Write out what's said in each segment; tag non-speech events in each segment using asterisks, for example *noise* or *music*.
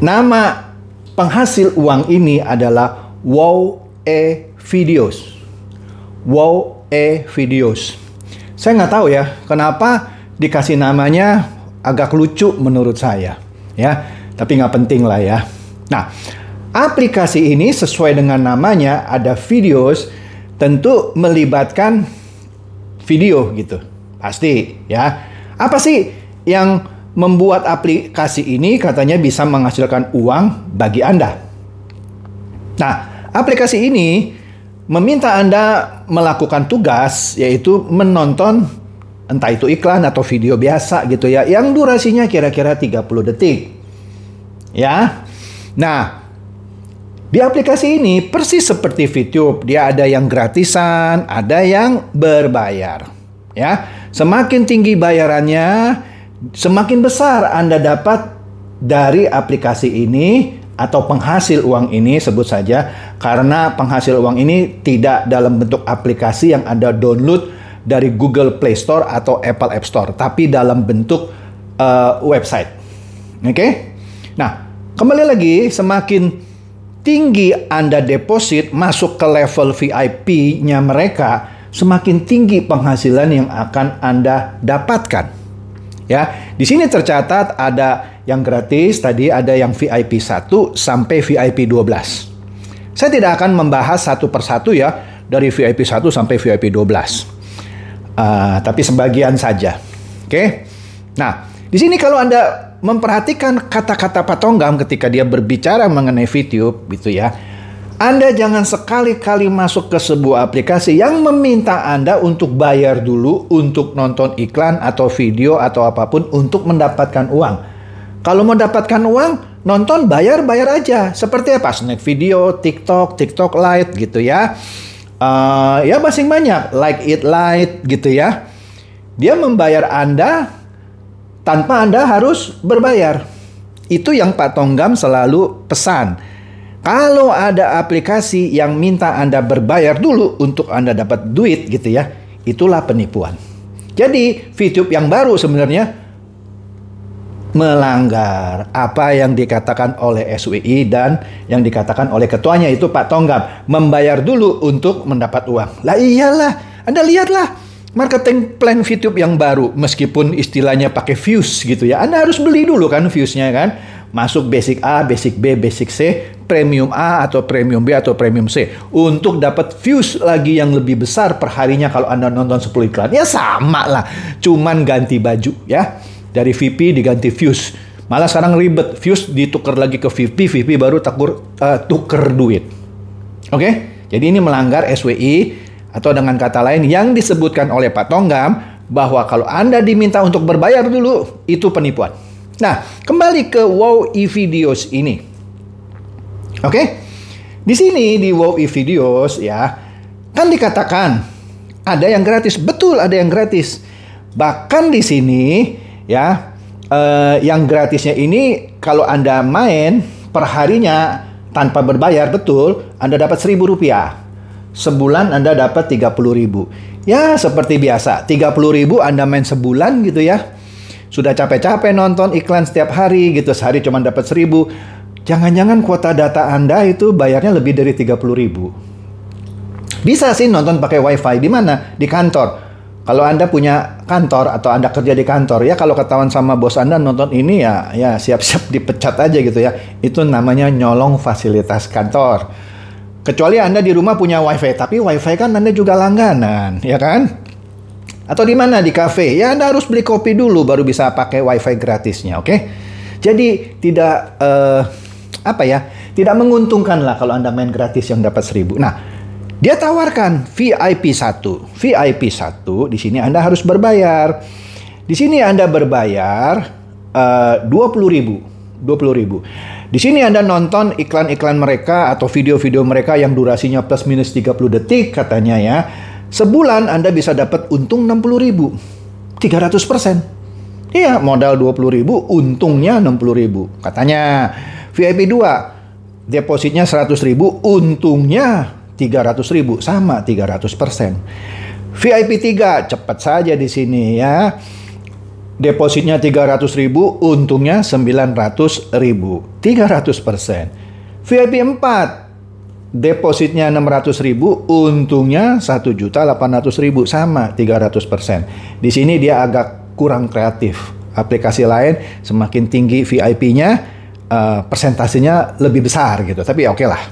Nama penghasil uang ini adalah Wow E Videos. Wow E Videos. Saya nggak tahu ya kenapa dikasih namanya agak lucu menurut saya ya, tapi nggak penting lah ya. Nah, aplikasi ini sesuai dengan namanya ada videos tentu melibatkan video gitu. Pasti ya. Apa sih yang membuat aplikasi ini katanya bisa menghasilkan uang bagi Anda. Nah, aplikasi ini meminta Anda melakukan tugas yaitu menonton entah itu iklan atau video biasa gitu ya yang durasinya kira-kira 30 detik. Ya. Nah, di aplikasi ini persis seperti YouTube. dia ada yang gratisan, ada yang berbayar. Ya, semakin tinggi bayarannya, Semakin besar Anda dapat dari aplikasi ini atau penghasil uang ini sebut saja karena penghasil uang ini tidak dalam bentuk aplikasi yang Anda download dari Google Play Store atau Apple App Store tapi dalam bentuk uh, website. Oke? Okay? Nah, kembali lagi semakin tinggi Anda deposit masuk ke level VIP-nya mereka, semakin tinggi penghasilan yang akan Anda dapatkan. Ya, di sini tercatat ada yang gratis tadi, ada yang VIP 1 sampai VIP 12. Saya tidak akan membahas satu persatu ya dari VIP 1 sampai VIP 12. Uh, tapi sebagian saja. Oke. Okay? Nah, di sini kalau Anda memperhatikan kata-kata Patonggam ketika dia berbicara mengenai video gitu ya anda jangan sekali-kali masuk ke sebuah aplikasi yang meminta Anda untuk bayar dulu untuk nonton iklan atau video atau apapun untuk mendapatkan uang. Kalau mau dapatkan uang, nonton bayar-bayar aja. Seperti apa? Snack video, TikTok, TikTok Lite gitu ya. Uh, ya masing banyak, like it light gitu ya. Dia membayar Anda tanpa Anda harus berbayar. Itu yang Pak Tonggam selalu pesan kalau ada aplikasi yang minta Anda berbayar dulu untuk Anda dapat duit gitu ya, itulah penipuan. Jadi, VTube yang baru sebenarnya melanggar apa yang dikatakan oleh SWI dan yang dikatakan oleh ketuanya itu Pak Tonggap membayar dulu untuk mendapat uang. Lah iyalah, Anda lihatlah marketing plan VTube yang baru meskipun istilahnya pakai views gitu ya. Anda harus beli dulu kan Fuse-nya kan. Masuk basic A, basic B, basic C, premium A atau premium B atau premium C untuk dapat views lagi yang lebih besar perharinya kalau Anda nonton 10 iklan. Ya sama lah, cuman ganti baju ya. Dari VP diganti views. Malah sekarang ribet, views ditukar lagi ke VP, VP baru takur, uh, tuker duit. Oke? Jadi ini melanggar SWI atau dengan kata lain yang disebutkan oleh Pak Tonggam bahwa kalau Anda diminta untuk berbayar dulu itu penipuan. Nah, kembali ke Wow e-videos ini. Oke? Di sini di Wow Videos ya, kan dikatakan ada yang gratis. Betul, ada yang gratis. Bahkan di sini ya, eh, yang gratisnya ini kalau Anda main perharinya tanpa berbayar, betul, Anda dapat seribu rupiah. Sebulan Anda dapat 30 ribu. Ya, seperti biasa, 30 ribu Anda main sebulan gitu ya. Sudah capek-capek nonton iklan setiap hari gitu, sehari cuma dapat seribu Jangan-jangan kuota data Anda itu bayarnya lebih dari 30 ribu. Bisa sih nonton pakai wifi. Di mana? Di kantor. Kalau Anda punya kantor atau Anda kerja di kantor, ya kalau ketahuan sama bos Anda nonton ini ya ya siap-siap *laughs* dipecat aja gitu ya. Itu namanya nyolong fasilitas kantor. Kecuali Anda di rumah punya wifi, tapi wifi kan Anda juga langganan, ya kan? Atau di mana di kafe? Ya Anda harus beli kopi dulu baru bisa pakai wifi gratisnya, oke? Okay? Jadi tidak uh, apa ya tidak menguntungkan lah kalau anda main gratis yang dapat seribu. Nah dia tawarkan VIP 1. VIP 1 di sini anda harus berbayar. Di sini anda berbayar eh, dua puluh ribu, dua puluh ribu. Di sini Anda nonton iklan-iklan mereka atau video-video mereka yang durasinya plus minus 30 detik katanya ya. Sebulan Anda bisa dapat untung enam puluh ribu. 300 persen. Iya, modal puluh ribu, untungnya puluh ribu. Katanya. VIP 2 depositnya 100 ribu, untungnya 300 ribu, sama 300 persen. VIP 3 cepat saja di sini ya. Depositnya 300 ribu, untungnya 900 ribu, 300 persen. VIP 4 depositnya 600 ribu, untungnya 1 juta 800 ribu, sama 300 persen. Di sini dia agak kurang kreatif. Aplikasi lain semakin tinggi VIP-nya, uh, persentasenya lebih besar gitu. Tapi ya oke okay lah.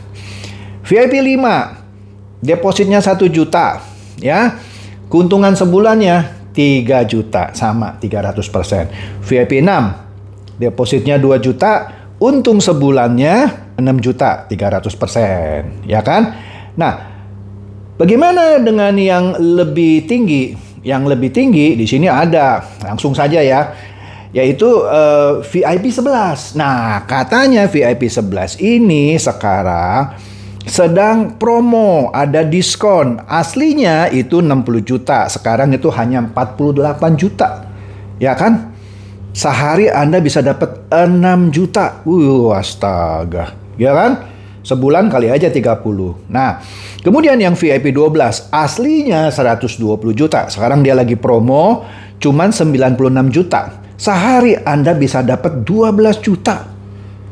VIP 5 depositnya 1 juta ya. Keuntungan sebulannya 3 juta sama 300%. VIP 6 depositnya 2 juta, untung sebulannya 6 juta 300%, ya kan? Nah, bagaimana dengan yang lebih tinggi? Yang lebih tinggi di sini ada. Langsung saja ya yaitu uh, VIP 11. Nah, katanya VIP 11 ini sekarang sedang promo, ada diskon. Aslinya itu 60 juta, sekarang itu hanya 48 juta. Ya kan? Sehari Anda bisa dapat 6 juta. Uh, astaga. Ya kan? Sebulan kali aja 30. Nah, kemudian yang VIP 12, aslinya 120 juta. Sekarang dia lagi promo cuman 96 juta. Sehari Anda bisa dapat 12 juta.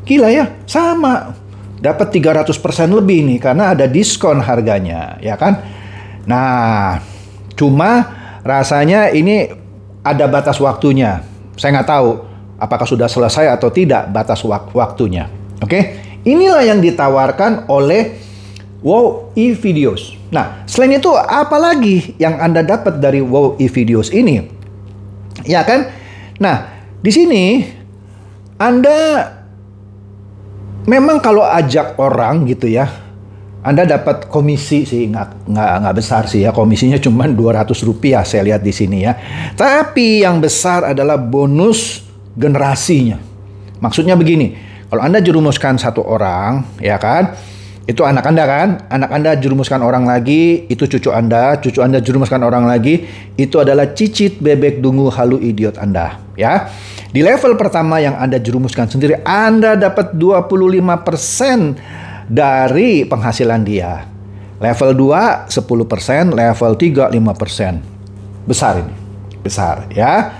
Gila ya, sama. Dapat 300% lebih nih karena ada diskon harganya, ya kan? Nah, cuma rasanya ini ada batas waktunya. Saya nggak tahu apakah sudah selesai atau tidak batas wak waktunya. Oke, okay? inilah yang ditawarkan oleh Wow Videos. Nah, selain itu apa lagi yang Anda dapat dari Wow Videos ini? Ya kan? Nah, di sini Anda memang kalau ajak orang gitu ya, Anda dapat komisi sih nggak nggak nggak besar sih ya komisinya cuma dua ratus rupiah saya lihat di sini ya. Tapi yang besar adalah bonus generasinya. Maksudnya begini, kalau Anda jerumuskan satu orang, ya kan? Itu anak Anda kan? Anak Anda jerumuskan orang lagi, itu cucu Anda, cucu Anda jerumuskan orang lagi, itu adalah cicit bebek dungu halu idiot Anda, ya. Di level pertama yang Anda jerumuskan sendiri, Anda dapat 25% dari penghasilan dia. Level 2 10%, level 3 5%. Besar ini. Besar, ya.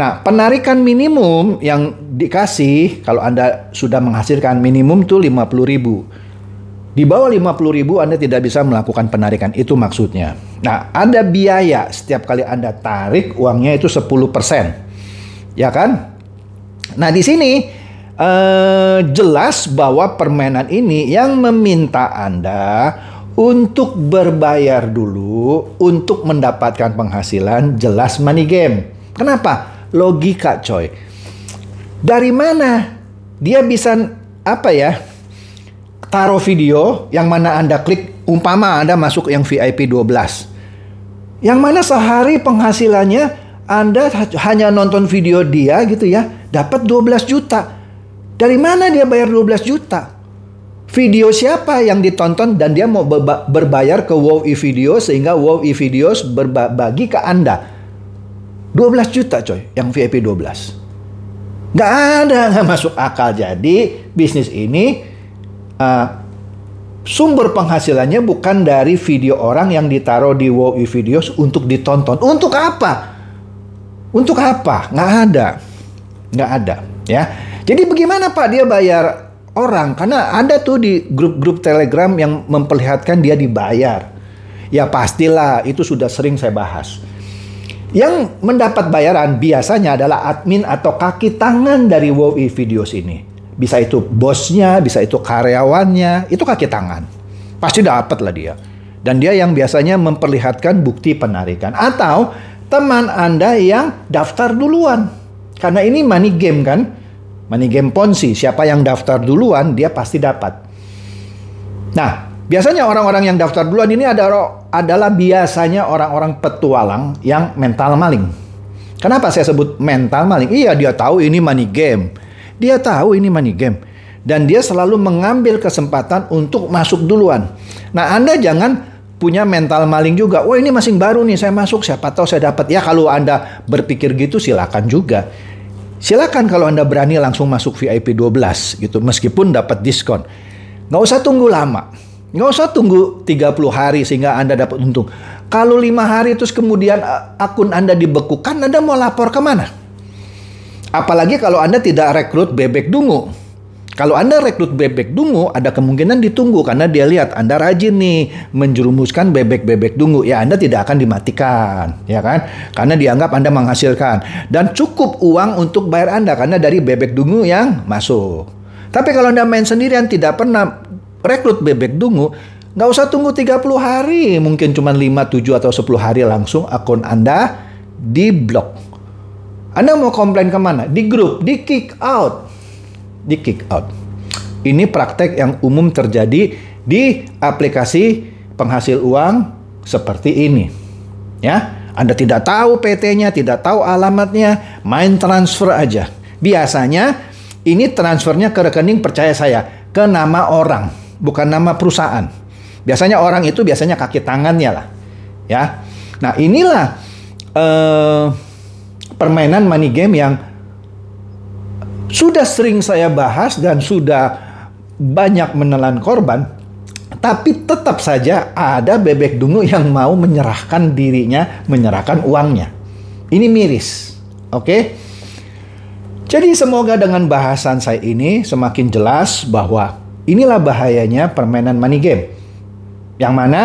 Nah, penarikan minimum yang dikasih kalau Anda sudah menghasilkan minimum tuh 50 ribu di bawah 50 ribu Anda tidak bisa melakukan penarikan, itu maksudnya. Nah, ada biaya setiap kali Anda tarik uangnya itu 10%. Ya kan? Nah, di sini eh, jelas bahwa permainan ini yang meminta Anda untuk berbayar dulu untuk mendapatkan penghasilan jelas money game. Kenapa? Logika, coy. Dari mana dia bisa apa ya? taruh video yang mana Anda klik umpama Anda masuk yang VIP 12. Yang mana sehari penghasilannya Anda hanya nonton video dia gitu ya, dapat 12 juta. Dari mana dia bayar 12 juta? Video siapa yang ditonton dan dia mau berbayar ke Wow e Video sehingga Wow e Videos berbagi ke Anda. 12 juta coy, yang VIP 12. Nggak ada, nggak masuk akal. Jadi bisnis ini uh, sumber penghasilannya bukan dari video orang yang ditaruh di Wow Videos untuk ditonton. Untuk apa? Untuk apa? Nggak ada. Nggak ada. Ya. Jadi bagaimana Pak dia bayar orang? Karena ada tuh di grup-grup Telegram yang memperlihatkan dia dibayar. Ya pastilah, itu sudah sering saya bahas. Yang mendapat bayaran biasanya adalah admin atau kaki tangan dari WoW Videos ini bisa itu bosnya, bisa itu karyawannya, itu kaki tangan. Pasti dapat lah dia. Dan dia yang biasanya memperlihatkan bukti penarikan atau teman Anda yang daftar duluan. Karena ini money game kan? Money game ponzi, siapa yang daftar duluan dia pasti dapat. Nah, biasanya orang-orang yang daftar duluan ini adalah, adalah biasanya orang-orang petualang yang mental maling. Kenapa saya sebut mental maling? Iya, dia tahu ini money game dia tahu ini money game dan dia selalu mengambil kesempatan untuk masuk duluan. Nah, Anda jangan punya mental maling juga. Wah, oh, ini masih baru nih, saya masuk siapa tahu saya dapat. Ya kalau Anda berpikir gitu silakan juga. Silakan kalau Anda berani langsung masuk VIP 12 gitu meskipun dapat diskon. Nggak usah tunggu lama. Nggak usah tunggu 30 hari sehingga Anda dapat untung. Kalau lima hari terus kemudian eh, akun Anda dibekukan, Anda mau lapor kemana? Apalagi kalau Anda tidak rekrut bebek dungu. Kalau Anda rekrut bebek dungu, ada kemungkinan ditunggu karena dia lihat Anda rajin nih menjerumuskan bebek-bebek dungu. Ya, Anda tidak akan dimatikan, ya kan? Karena dianggap Anda menghasilkan. Dan cukup uang untuk bayar Anda karena dari bebek dungu yang masuk. Tapi kalau Anda main sendirian tidak pernah rekrut bebek dungu, nggak usah tunggu 30 hari. Mungkin cuma 5, 7, atau 10 hari langsung akun Anda diblok anda mau komplain kemana? Di grup, di kick out. Di kick out. Ini praktek yang umum terjadi di aplikasi penghasil uang seperti ini. Ya, Anda tidak tahu PT-nya, tidak tahu alamatnya, main transfer aja. Biasanya ini transfernya ke rekening percaya saya, ke nama orang, bukan nama perusahaan. Biasanya orang itu biasanya kaki tangannya lah. Ya. Nah, inilah uh, permainan money game yang sudah sering saya bahas dan sudah banyak menelan korban, tapi tetap saja ada bebek dungu yang mau menyerahkan dirinya, menyerahkan uangnya. Ini miris, oke? Okay? Jadi semoga dengan bahasan saya ini semakin jelas bahwa inilah bahayanya permainan money game. Yang mana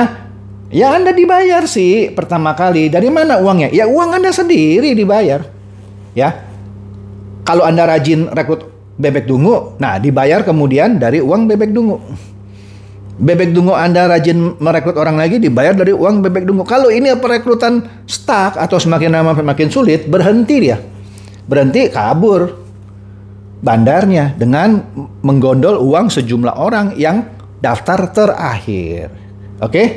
Ya Anda dibayar sih pertama kali. Dari mana uangnya? Ya uang Anda sendiri dibayar. Ya. Kalau Anda rajin rekrut bebek dungu, nah dibayar kemudian dari uang bebek dungu. Bebek dungu Anda rajin merekrut orang lagi dibayar dari uang bebek dungu. Kalau ini perekrutan stuck atau semakin lama semakin sulit, berhenti dia. Berhenti kabur bandarnya dengan menggondol uang sejumlah orang yang daftar terakhir. Oke? Okay?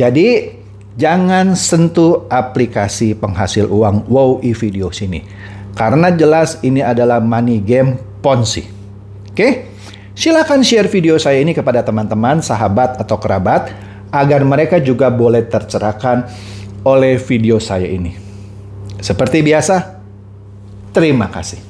Jadi jangan sentuh aplikasi penghasil uang Wow e-video sini. Karena jelas ini adalah money game ponzi. Oke? Okay? Silakan share video saya ini kepada teman-teman, sahabat atau kerabat agar mereka juga boleh tercerahkan oleh video saya ini. Seperti biasa, terima kasih.